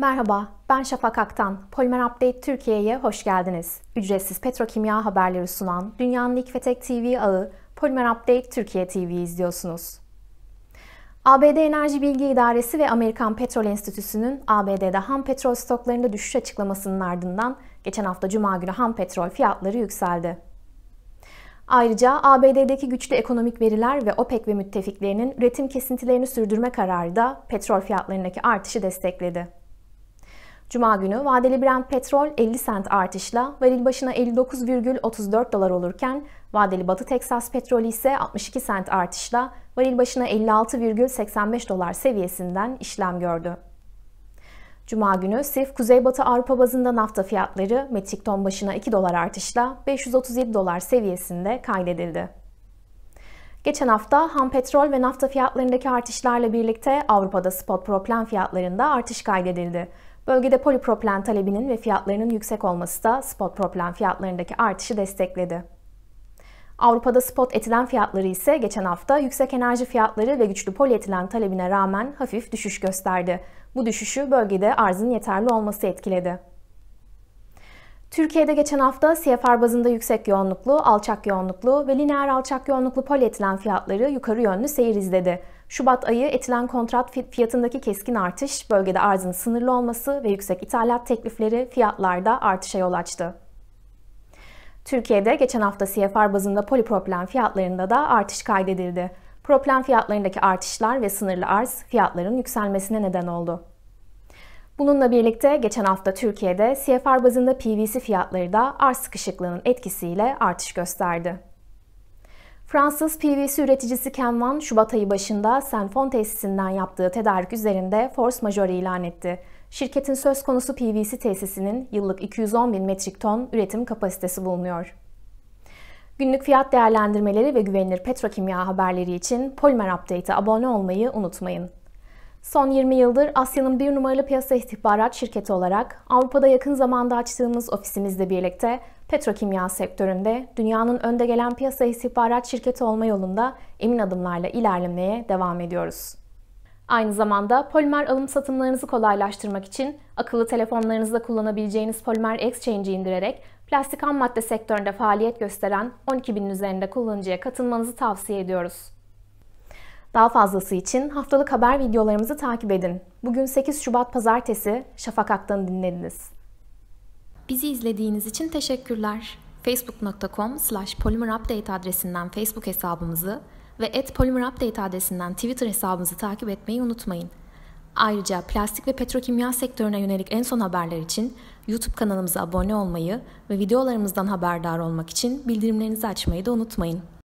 Merhaba, ben Şafak Aktan. Polimer Update Türkiye'ye hoş geldiniz. Ücretsiz petrokimya haberleri sunan dünyanın ilk ve tek TV ağı Polimer Update Türkiye TV'yi izliyorsunuz. ABD Enerji Bilgi İdaresi ve Amerikan Petrol Enstitüsü'nün ABD'de ham petrol stoklarında düşüş açıklamasının ardından geçen hafta Cuma günü ham petrol fiyatları yükseldi. Ayrıca ABD'deki güçlü ekonomik veriler ve OPEC ve müttefiklerinin üretim kesintilerini sürdürme kararı da petrol fiyatlarındaki artışı destekledi. Cuma günü vadeli Brent petrol 50 sent artışla varil başına 59,34 dolar olurken vadeli Batı Teksas petrolü ise 62 sent artışla varil başına 56,85 dolar seviyesinden işlem gördü. Cuma günü SIF Kuzeybatı Avrupa bazında nafta fiyatları metrik ton başına 2 dolar artışla 537 dolar seviyesinde kaydedildi. Geçen hafta ham petrol ve nafta fiyatlarındaki artışlarla birlikte Avrupa'da spot proplen fiyatlarında artış kaydedildi. Bölgede polipropilen talebinin ve fiyatlarının yüksek olması da spot propilen fiyatlarındaki artışı destekledi. Avrupa'da spot etilen fiyatları ise geçen hafta yüksek enerji fiyatları ve güçlü polietilen talebine rağmen hafif düşüş gösterdi. Bu düşüşü bölgede arzın yeterli olması etkiledi. Türkiye'de geçen hafta CFR bazında yüksek yoğunluklu, alçak yoğunluklu ve lineer alçak yoğunluklu polietilen fiyatları yukarı yönlü seyir izledi. Şubat ayı etilen kontrat fiyatındaki keskin artış, bölgede arzın sınırlı olması ve yüksek ithalat teklifleri fiyatlarda artışa yol açtı. Türkiye'de geçen hafta CFR bazında polipropilen fiyatlarında da artış kaydedildi. Propilen fiyatlarındaki artışlar ve sınırlı arz fiyatların yükselmesine neden oldu. Bununla birlikte geçen hafta Türkiye'de CFR bazında PVC fiyatları da arz sıkışıklığının etkisiyle artış gösterdi. Fransız PVC üreticisi Kenvan, Şubat ayı başında Senfon tesisinden yaptığı tedarik üzerinde force majeure ilan etti. Şirketin söz konusu PVC tesisinin yıllık 210 bin metrik ton üretim kapasitesi bulunuyor. Günlük fiyat değerlendirmeleri ve güvenilir petrokimya haberleri için Polymer Update'e abone olmayı unutmayın. Son 20 yıldır Asya'nın bir numaralı piyasa istihbarat şirketi olarak Avrupa'da yakın zamanda açtığımız ofisimizle birlikte petrokimya sektöründe dünyanın önde gelen piyasa istihbarat şirketi olma yolunda emin adımlarla ilerlemeye devam ediyoruz. Aynı zamanda polimer alım satımlarınızı kolaylaştırmak için akıllı telefonlarınızda kullanabileceğiniz polimer exchange'i indirerek plastik ham madde sektöründe faaliyet gösteren 12 binin üzerinde kullanıcıya katılmanızı tavsiye ediyoruz. Daha fazlası için haftalık haber videolarımızı takip edin. Bugün 8 Şubat Pazartesi Şafak Aktan'ı dinlediniz. Bizi izlediğiniz için teşekkürler. Facebook.com slash polymerupdate adresinden Facebook hesabımızı ve at polymerupdate adresinden Twitter hesabımızı takip etmeyi unutmayın. Ayrıca plastik ve petrokimya sektörüne yönelik en son haberler için YouTube kanalımıza abone olmayı ve videolarımızdan haberdar olmak için bildirimlerinizi açmayı da unutmayın.